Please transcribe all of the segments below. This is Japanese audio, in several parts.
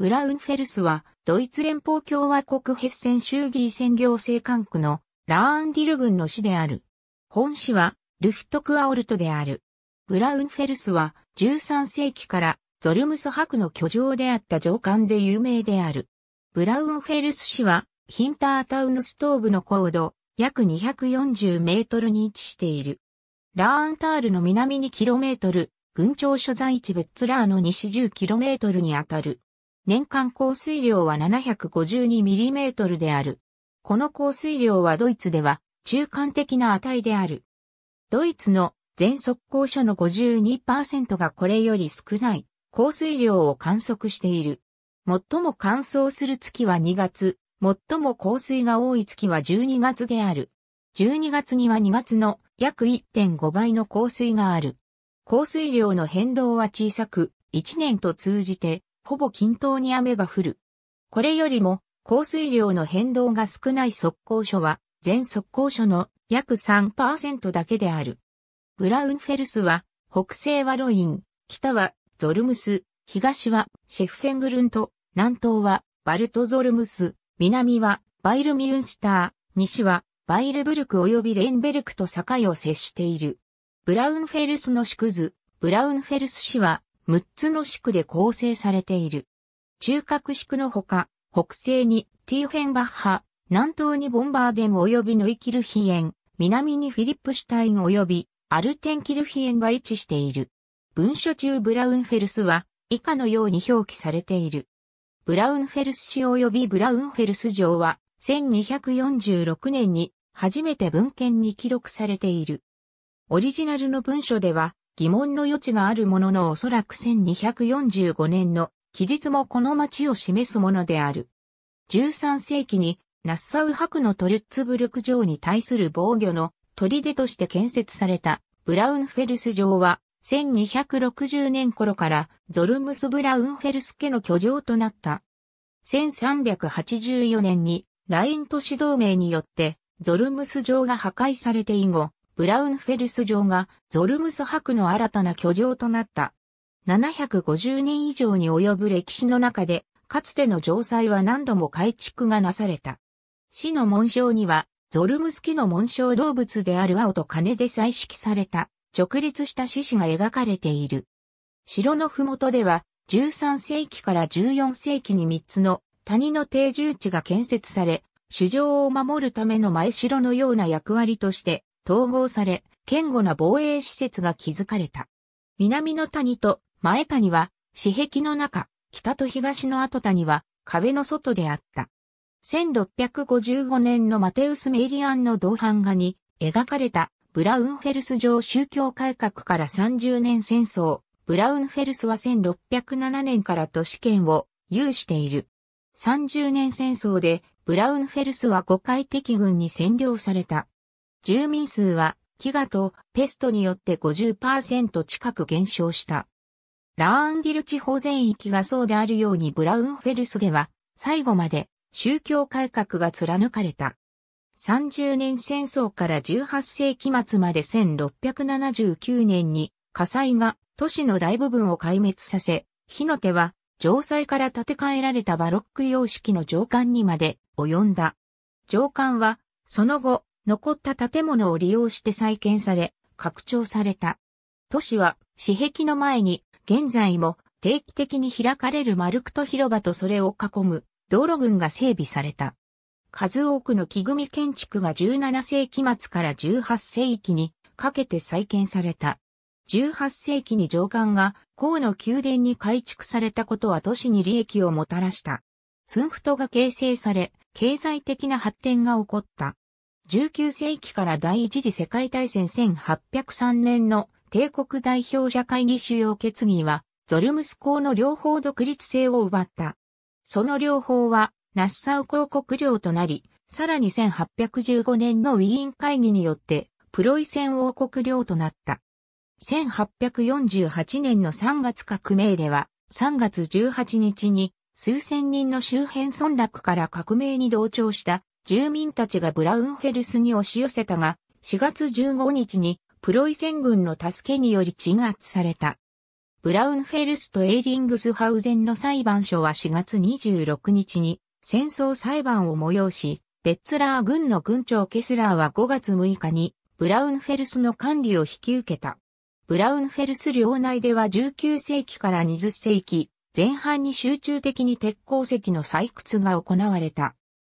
ブラウンフェルスは、ドイツ連邦共和国ヘッセン州議選行政管区のラーンディル郡の市である。本市は、ルフトクアオルトである。ブラウンフェルスは、13世紀からゾルムス博の居城であった城官で有名である。ブラウンフェルス市は、ヒンタータウンストーブの高度、約240メートルに位置している。ラーンタールの南にキロメートル、群長所在地ベッツラーの西10キロメートルにあたる。年間降水量は 752mm である。この降水量はドイツでは中間的な値である。ドイツの全速攻所の52%がこれより少ない降水量を観測している。最も乾燥する月は2月、最も降水が多い月は12月である。12月には2月の約1.5倍の降水がある。降水量の変動は小さく、1年と通じてほぼ均等に雨が降る。これよりも、降水量の変動が少ない速攻所は、全速攻所の約3%だけである。ブラウンフェルスは、北西はロイン、北はゾルムス、東はシェフフェングルント、南東はバルトゾルムス、南はバイルミュンスター、西はバイルブルク及びレンベルクと境を接している。ブラウンフェルスの縮図、ブラウンフェルス市は6つの地区で構成されている。中核地区のほか、北西にティーフェンバッハ、南東にボンバーデン及びノイキルヒエン、南にフィリップシュタイン及びアルテンキルヒエンが位置している。文書中ブラウンフェルスは以下のように表記されている。ブラウンフェルス市及びブラウンフェルス城は1246年に初めて文献に記録されている。オリジナルの文書では疑問の余地があるもののおそらく1245年の記述もこの町を示すものである。13世紀にナッサウ博のトルッツブルク城に対する防御の砦として建設されたブラウンフェルス城は1260年頃からゾルムスブラウンフェルス家の居城となった。1384年にライン都市同盟によってゾルムス城が破壊されて以後、ブラウンフェルス城がゾルムス博の新たな居城となった。750年以上に及ぶ歴史の中で、かつての城塞は何度も改築がなされた。市の紋章には、ゾルムス期の紋章動物である青と金で彩色された、直立した獅子が描かれている。城の麓では、13世紀から14世紀に3つの谷の定住地が建設され、主城を守るための前城のような役割として、統合され、堅固な防衛施設が築かれた。南の谷と前谷は、私壁の中、北と東の後谷は、壁の外であった。1655年のマテウス・メイリアンの同版画に描かれたブラウンフェルス上宗教改革から30年戦争。ブラウンフェルスは1607年から都市圏を有している。30年戦争でブラウンフェルスは誤解敵軍に占領された。住民数は飢餓とペストによって50%近く減少した。ラーンディル地方全域がそうであるようにブラウンフェルスでは最後まで宗教改革が貫かれた。30年戦争から18世紀末まで1679年に火災が都市の大部分を壊滅させ、火の手は城塞から建て替えられたバロック様式の上官にまで及んだ。上官はその後、残った建物を利用して再建され、拡張された。都市は、市壁の前に、現在も定期的に開かれるマルクト広場とそれを囲む道路群が整備された。数多くの木組建築が17世紀末から18世紀にかけて再建された。18世紀に上官が河の宮殿に改築されたことは都市に利益をもたらした。スンフトが形成され、経済的な発展が起こった。19世紀から第一次世界大戦1803年の帝国代表者会議主要決議は、ゾルムス公の両方独立性を奪った。その両方は、ナッサウ公国領となり、さらに1815年のウィーン会議によって、プロイセン王国領となった。1848年の3月革命では、3月18日に、数千人の周辺村落から革命に同調した住民たちがブラウンフェルスに押し寄せたが、4月15日にプロイセン軍の助けにより鎮圧された。ブラウンフェルスとエーリングスハウゼンの裁判所は4月26日に戦争裁判を催し、ベッツラー軍の軍長ケスラーは5月6日にブラウンフェルスの管理を引き受けた。ブラウンフェルス領内では19世紀から20世紀前半に集中的に鉄鉱石の採掘が行われた。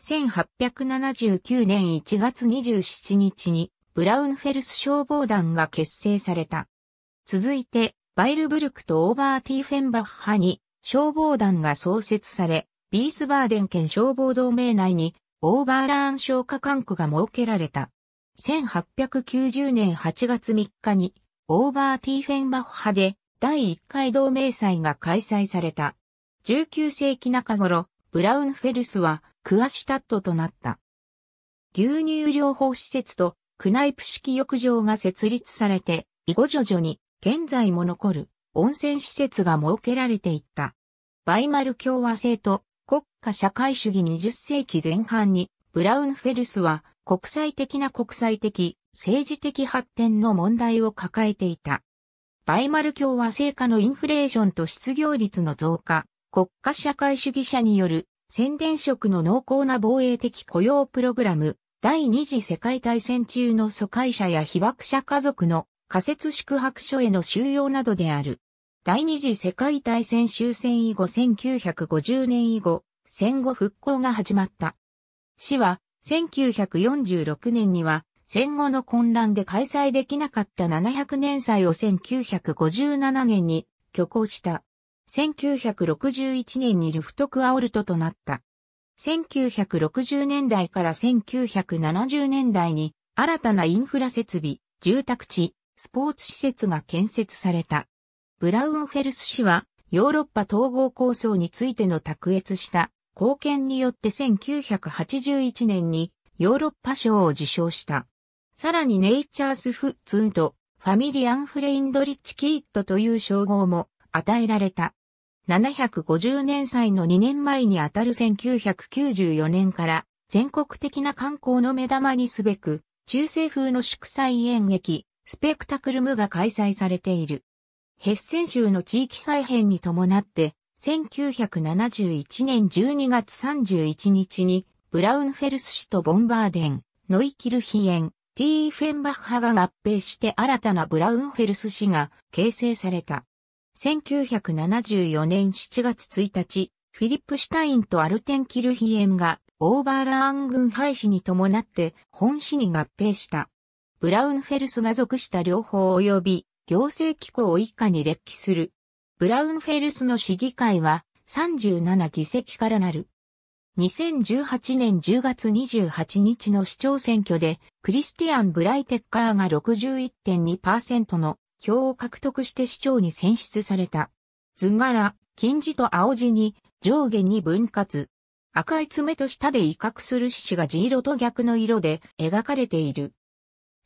1879年1月27日にブラウンフェルス消防団が結成された。続いて、バイルブルクとオーバーティーフェンバッハに消防団が創設され、ビースバーデン県消防同盟内にオーバーラーン消火管区が設けられた。1890年8月3日にオーバーティーフェンバッハで第1回同盟祭が開催された。19世紀中頃、ブラウンフェルスはクアシュタットとなった。牛乳療法施設とクナイプ式浴場が設立されて、以後徐々に現在も残る温泉施設が設けられていった。バイマル共和制と国家社会主義20世紀前半にブラウンフェルスは国際的な国際的政治的発展の問題を抱えていた。バイマル共和制下のインフレーションと失業率の増加、国家社会主義者による宣伝職の濃厚な防衛的雇用プログラム、第二次世界大戦中の疎開者や被爆者家族の仮設宿泊所への収容などである。第二次世界大戦終戦以後1950年以後、戦後復興が始まった。市は、1946年には、戦後の混乱で開催できなかった700年祭を1957年に挙行した。1961年にルフトクアオルトとなった。1960年代から1970年代に新たなインフラ設備、住宅地、スポーツ施設が建設された。ブラウンフェルス氏はヨーロッパ統合構想についての卓越した貢献によって1981年にヨーロッパ賞を受賞した。さらにネイチャースフッツンとファミリアンフレインドリッチキーットという称号も与えられた。750年祭の2年前にあたる1994年から全国的な観光の目玉にすべく、中世風の祝祭演劇、スペクタクルムが開催されている。ヘッセン州の地域再編に伴って、1971年12月31日に、ブラウンフェルス市とボンバーデン、ノイキルヒエン、ティーフェンバッハが合併して新たなブラウンフェルス市が形成された。1974年7月1日、フィリップ・シュタインとアルテン・キルヒエンがオーバーラーン軍廃止に伴って本市に合併した。ブラウンフェルスが属した両方及び行政機構を以下に列記する。ブラウンフェルスの市議会は37議席からなる。2018年10月28日の市長選挙でクリスティアン・ブライテッカーが61.2%の票を獲得して市長に選出された。図柄、金字と青字に上下に分割。赤い爪と舌で威嚇する獅子が地色と逆の色で描かれている。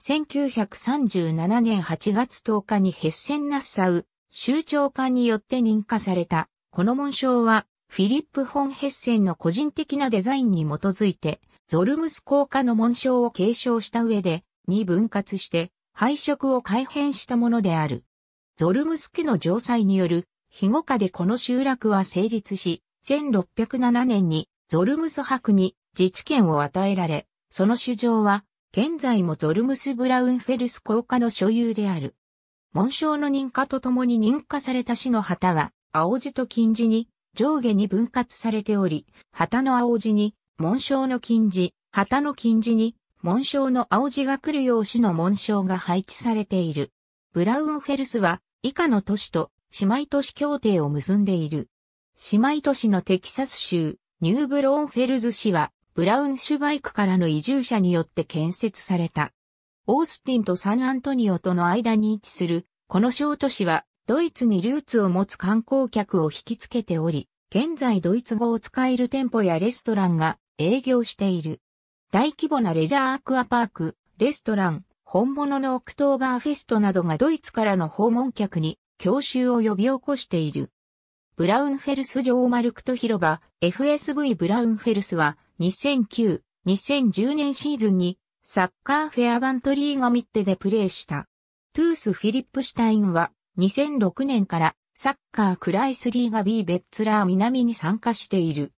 1937年8月10日にヘッセン・ナッサウ、州長官によって認可された。この紋章は、フィリップ・フォン・ヘッセンの個人的なデザインに基づいて、ゾルムス効果の紋章を継承した上で、に分割して、配色を改変したものである。ゾルムスクの城塞による、庇護下でこの集落は成立し、1607年にゾルムス博に自治権を与えられ、その主張は、現在もゾルムス・ブラウンフェルス公家の所有である。紋章の認可とともに認可された市の旗は、青地と金地に上下に分割されており、旗の青地に、紋章の金地、旗の金地に紋章の青字が来るよう市の紋章が配置されている。ブラウンフェルスは以下の都市と姉妹都市協定を結んでいる。姉妹都市のテキサス州、ニューブローンフェルズ市は、ブラウンシュバイクからの移住者によって建設された。オースティンとサンアントニオとの間に位置する、この小都市は、ドイツにルーツを持つ観光客を引きつけており、現在ドイツ語を使える店舗やレストランが営業している。大規模なレジャーアクアパーク、レストラン、本物のオクトーバーフェストなどがドイツからの訪問客に教習を呼び起こしている。ブラウンフェルス城マルクト広場 FSV ブラウンフェルスは2009、2010年シーズンにサッカーフェアバントリーガミッテでプレーした。トゥース・フィリップシュタインは2006年からサッカークライスリーガ B ベッツラー南に参加している。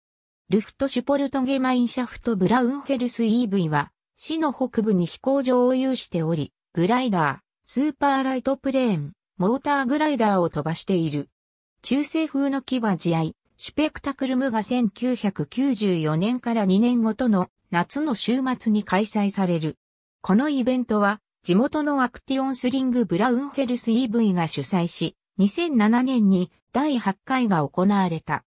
ルフトシュポルトゲマインシャフトブラウンヘルス EV は、市の北部に飛行場を有しており、グライダー、スーパーライトプレーン、モーターグライダーを飛ばしている。中世風の騎馬試合、シュペクタクルムが1994年から2年ごとの夏の週末に開催される。このイベントは、地元のアクティオンスリングブラウンヘルス EV が主催し、2007年に第8回が行われた。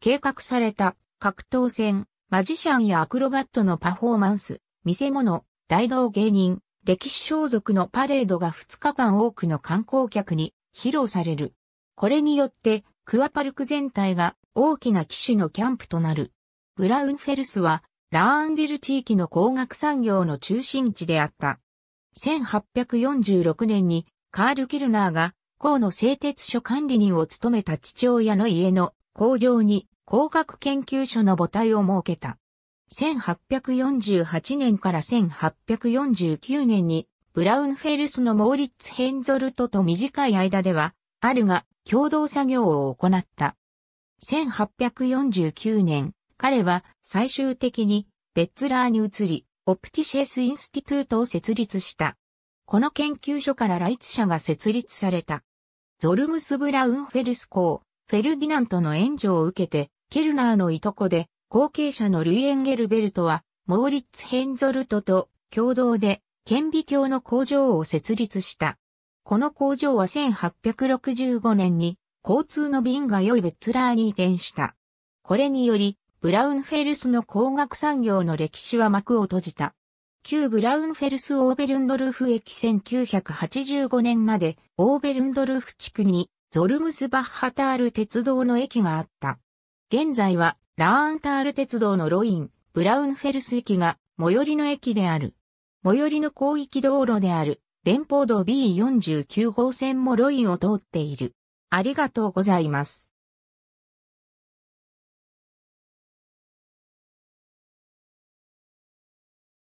計画された格闘戦、マジシャンやアクロバットのパフォーマンス、見せ物、大道芸人、歴史装束のパレードが2日間多くの観光客に披露される。これによって、クアパルク全体が大きな騎手のキャンプとなる。ブラウンフェルスは、ラーンディル地域の工学産業の中心地であった。1846年にカール・キルナーが、河の製鉄所管理人を務めた父親の家の工場に工学研究所の母体を設けた。1848年から1849年に、ブラウンフェルスのモーリッツ・ヘンゾルトと短い間では、あるが、共同作業を行った。1849年、彼は最終的にベッツラーに移り、オプティシェス・インスティトゥートを設立した。この研究所からライツ社が設立された。ゾルムス・ブラウンフェルス校、フェルディナントの援助を受けて、ケルナーのいとこで、後継者のルイエンゲルベルトは、モーリッツ・ヘンゾルトと共同で、顕微鏡の工場を設立した。この工場は1865年に、交通の便が良いベッツラーに移転した。これにより、ブラウンフェルスの工学産業の歴史は幕を閉じた。旧ブラウンフェルス・オーベルンドルフ駅1985年までオーベルンドルフ地区にゾルムスバッハタール鉄道の駅があった。現在はラーンタール鉄道のロイン、ブラウンフェルス駅が最寄りの駅である。最寄りの広域道路である連邦道 B49 号線もロインを通っている。ありがとうございます。